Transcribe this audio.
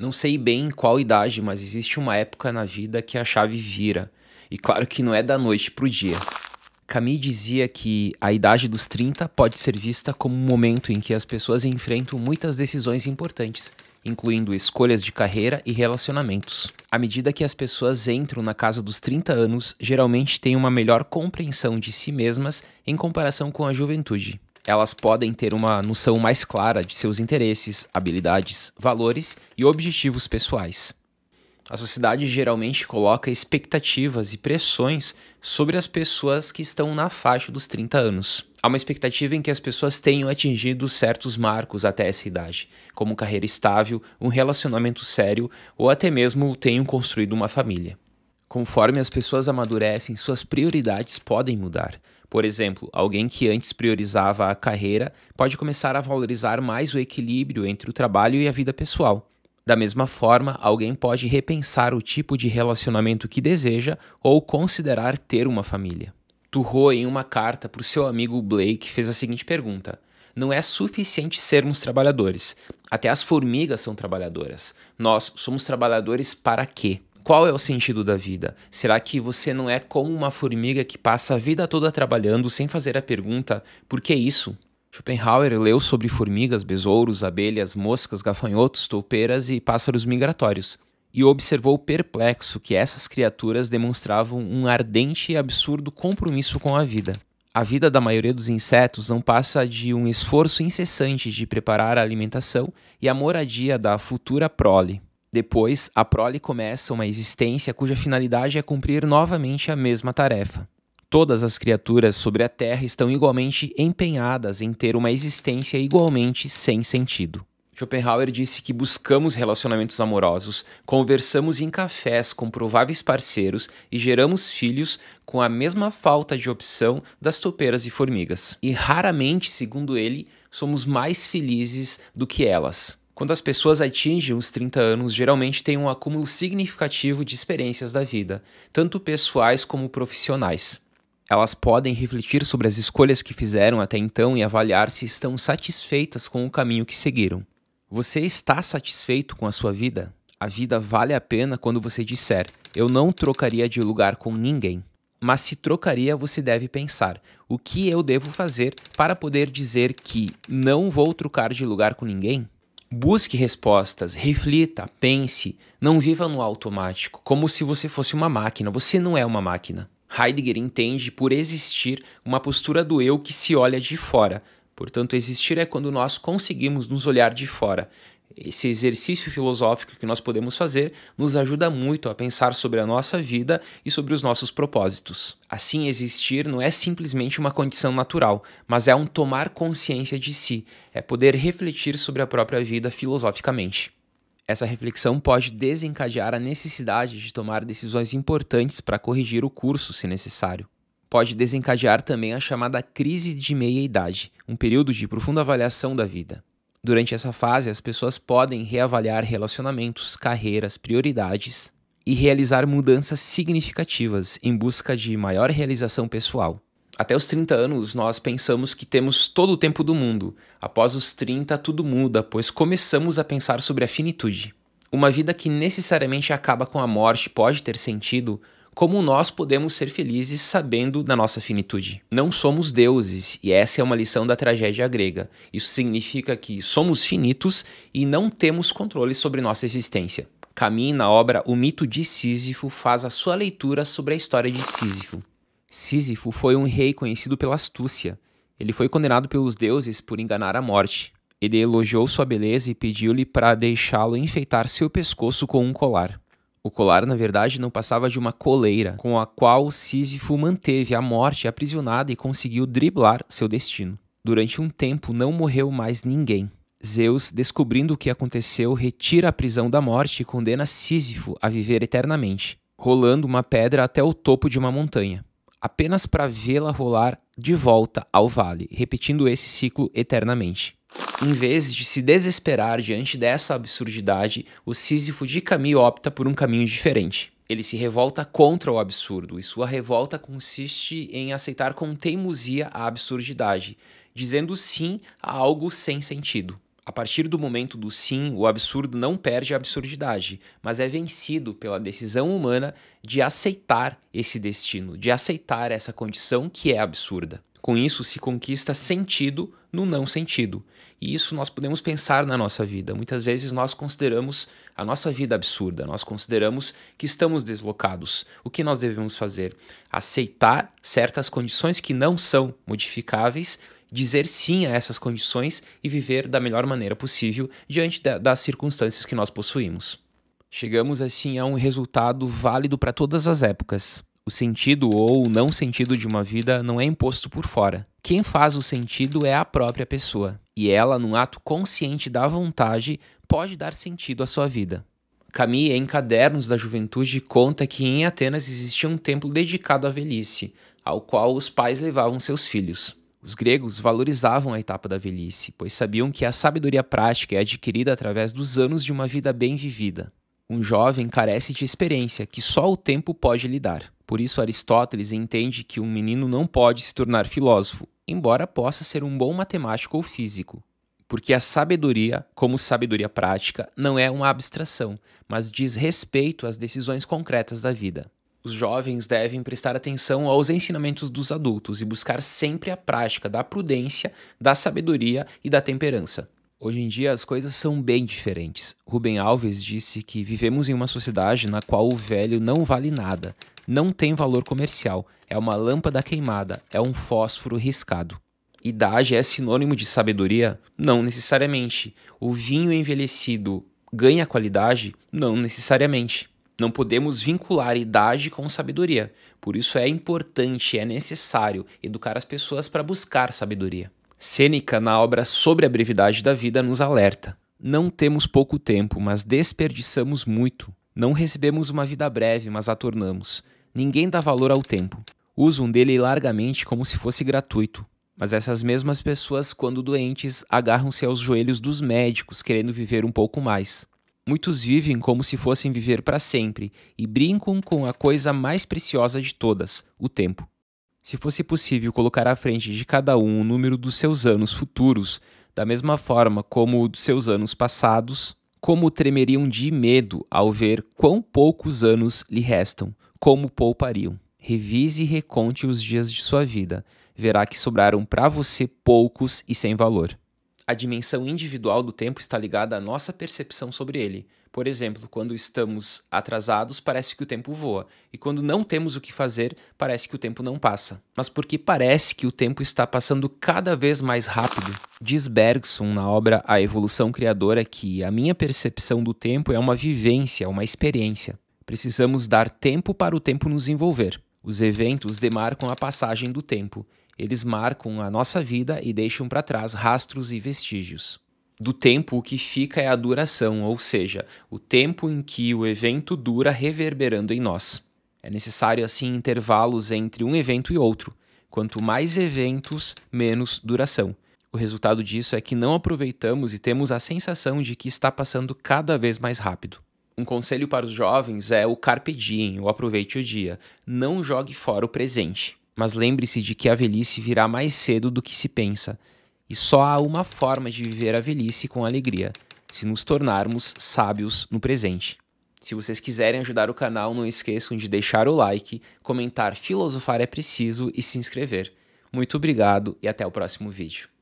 Não sei bem em qual idade, mas existe uma época na vida que a chave vira. E claro que não é da noite pro dia. Camille dizia que a idade dos 30 pode ser vista como um momento em que as pessoas enfrentam muitas decisões importantes, incluindo escolhas de carreira e relacionamentos. À medida que as pessoas entram na casa dos 30 anos, geralmente têm uma melhor compreensão de si mesmas em comparação com a juventude elas podem ter uma noção mais clara de seus interesses, habilidades, valores e objetivos pessoais. A sociedade geralmente coloca expectativas e pressões sobre as pessoas que estão na faixa dos 30 anos. Há uma expectativa em que as pessoas tenham atingido certos marcos até essa idade, como carreira estável, um relacionamento sério ou até mesmo tenham construído uma família. Conforme as pessoas amadurecem, suas prioridades podem mudar. Por exemplo, alguém que antes priorizava a carreira pode começar a valorizar mais o equilíbrio entre o trabalho e a vida pessoal. Da mesma forma, alguém pode repensar o tipo de relacionamento que deseja ou considerar ter uma família. Turro, em uma carta para o seu amigo Blake, fez a seguinte pergunta: Não é suficiente sermos trabalhadores. Até as formigas são trabalhadoras. Nós somos trabalhadores para quê? Qual é o sentido da vida? Será que você não é como uma formiga que passa a vida toda trabalhando sem fazer a pergunta por que isso? Schopenhauer leu sobre formigas, besouros, abelhas, moscas, gafanhotos, toupeiras e pássaros migratórios, e observou perplexo que essas criaturas demonstravam um ardente e absurdo compromisso com a vida. A vida da maioria dos insetos não passa de um esforço incessante de preparar a alimentação e a moradia da futura prole. Depois, a prole começa uma existência cuja finalidade é cumprir novamente a mesma tarefa. Todas as criaturas sobre a Terra estão igualmente empenhadas em ter uma existência igualmente sem sentido. Schopenhauer disse que buscamos relacionamentos amorosos, conversamos em cafés com prováveis parceiros e geramos filhos com a mesma falta de opção das topeiras e formigas. E raramente, segundo ele, somos mais felizes do que elas. Quando as pessoas atingem os 30 anos, geralmente têm um acúmulo significativo de experiências da vida, tanto pessoais como profissionais. Elas podem refletir sobre as escolhas que fizeram até então e avaliar se estão satisfeitas com o caminho que seguiram. Você está satisfeito com a sua vida? A vida vale a pena quando você disser: Eu não trocaria de lugar com ninguém. Mas se trocaria, você deve pensar: o que eu devo fazer para poder dizer que não vou trocar de lugar com ninguém? Busque respostas, reflita, pense, não viva no automático, como se você fosse uma máquina. Você não é uma máquina. Heidegger entende por existir uma postura do eu que se olha de fora. Portanto, existir é quando nós conseguimos nos olhar de fora. Esse exercício filosófico que nós podemos fazer nos ajuda muito a pensar sobre a nossa vida e sobre os nossos propósitos. Assim, existir não é simplesmente uma condição natural, mas é um tomar consciência de si, é poder refletir sobre a própria vida filosoficamente. Essa reflexão pode desencadear a necessidade de tomar decisões importantes para corrigir o curso, se necessário. Pode desencadear também a chamada crise de meia-idade, um período de profunda avaliação da vida. Durante essa fase, as pessoas podem reavaliar relacionamentos, carreiras, prioridades e realizar mudanças significativas em busca de maior realização pessoal. Até os 30 anos, nós pensamos que temos todo o tempo do mundo. Após os 30, tudo muda, pois começamos a pensar sobre a finitude. Uma vida que necessariamente acaba com a morte pode ter sentido como nós podemos ser felizes sabendo da nossa finitude. Não somos deuses, e essa é uma lição da tragédia grega. Isso significa que somos finitos e não temos controle sobre nossa existência. Caminhe na obra O Mito de Sísifo faz a sua leitura sobre a história de Sísifo. Sísifo foi um rei conhecido pela astúcia. Ele foi condenado pelos deuses por enganar a morte. Ele elogiou sua beleza e pediu-lhe para deixá-lo enfeitar seu pescoço com um colar. O colar, na verdade, não passava de uma coleira com a qual Sísifo manteve a morte aprisionada e conseguiu driblar seu destino. Durante um tempo não morreu mais ninguém. Zeus, descobrindo o que aconteceu, retira a prisão da morte e condena Sísifo a viver eternamente, rolando uma pedra até o topo de uma montanha, apenas para vê-la rolar de volta ao vale, repetindo esse ciclo eternamente. Em vez de se desesperar diante dessa absurdidade, o Sísifo de Camille opta por um caminho diferente. Ele se revolta contra o absurdo, e sua revolta consiste em aceitar com teimosia a absurdidade, dizendo sim a algo sem sentido. A partir do momento do sim, o absurdo não perde a absurdidade, mas é vencido pela decisão humana de aceitar esse destino, de aceitar essa condição que é absurda. Com isso, se conquista sentido no não sentido. E isso nós podemos pensar na nossa vida. Muitas vezes nós consideramos a nossa vida absurda, nós consideramos que estamos deslocados. O que nós devemos fazer? Aceitar certas condições que não são modificáveis, dizer sim a essas condições e viver da melhor maneira possível diante da, das circunstâncias que nós possuímos. Chegamos assim a um resultado válido para todas as épocas. O sentido ou o não sentido de uma vida não é imposto por fora. Quem faz o sentido é a própria pessoa, e ela, num ato consciente da vontade, pode dar sentido à sua vida. Camille, em Cadernos da Juventude, conta que em Atenas existia um templo dedicado à velhice, ao qual os pais levavam seus filhos. Os gregos valorizavam a etapa da velhice, pois sabiam que a sabedoria prática é adquirida através dos anos de uma vida bem vivida. Um jovem carece de experiência que só o tempo pode lhe dar. Por isso, Aristóteles entende que um menino não pode se tornar filósofo, embora possa ser um bom matemático ou físico. Porque a sabedoria, como sabedoria prática, não é uma abstração, mas diz respeito às decisões concretas da vida. Os jovens devem prestar atenção aos ensinamentos dos adultos e buscar sempre a prática da prudência, da sabedoria e da temperança. Hoje em dia as coisas são bem diferentes. Rubem Alves disse que vivemos em uma sociedade na qual o velho não vale nada, não tem valor comercial, é uma lâmpada queimada, é um fósforo riscado. Idade é sinônimo de sabedoria? Não necessariamente. O vinho envelhecido ganha qualidade? Não necessariamente. Não podemos vincular idade com sabedoria. Por isso é importante, é necessário educar as pessoas para buscar sabedoria. Sêneca, na obra Sobre a Brevidade da Vida, nos alerta: Não temos pouco tempo, mas desperdiçamos muito. Não recebemos uma vida breve, mas a tornamos. Ninguém dá valor ao tempo. Usam dele largamente como se fosse gratuito. Mas essas mesmas pessoas, quando doentes, agarram-se aos joelhos dos médicos, querendo viver um pouco mais. Muitos vivem como se fossem viver para sempre e brincam com a coisa mais preciosa de todas, o tempo. Se fosse possível colocar à frente de cada um o número dos seus anos futuros, da mesma forma como o dos seus anos passados, como tremeriam de medo ao ver quão poucos anos lhe restam, como poupariam. Revise e reconte os dias de sua vida. Verá que sobraram para você poucos e sem valor. A dimensão individual do tempo está ligada à nossa percepção sobre ele. Por exemplo, quando estamos atrasados, parece que o tempo voa, e quando não temos o que fazer, parece que o tempo não passa. Mas porque parece que o tempo está passando cada vez mais rápido? Diz Bergson na obra A Evolução Criadora que a minha percepção do tempo é uma vivência, uma experiência. Precisamos dar tempo para o tempo nos envolver. Os eventos demarcam a passagem do tempo. Eles marcam a nossa vida e deixam para trás rastros e vestígios. Do tempo, o que fica é a duração, ou seja, o tempo em que o evento dura reverberando em nós. É necessário, assim, intervalos entre um evento e outro. Quanto mais eventos, menos duração. O resultado disso é que não aproveitamos e temos a sensação de que está passando cada vez mais rápido um conselho para os jovens é o carpe diem, o aproveite o dia. Não jogue fora o presente, mas lembre-se de que a velhice virá mais cedo do que se pensa. E só há uma forma de viver a velhice com alegria, se nos tornarmos sábios no presente. Se vocês quiserem ajudar o canal, não esqueçam de deixar o like, comentar Filosofar é Preciso e se inscrever. Muito obrigado e até o próximo vídeo.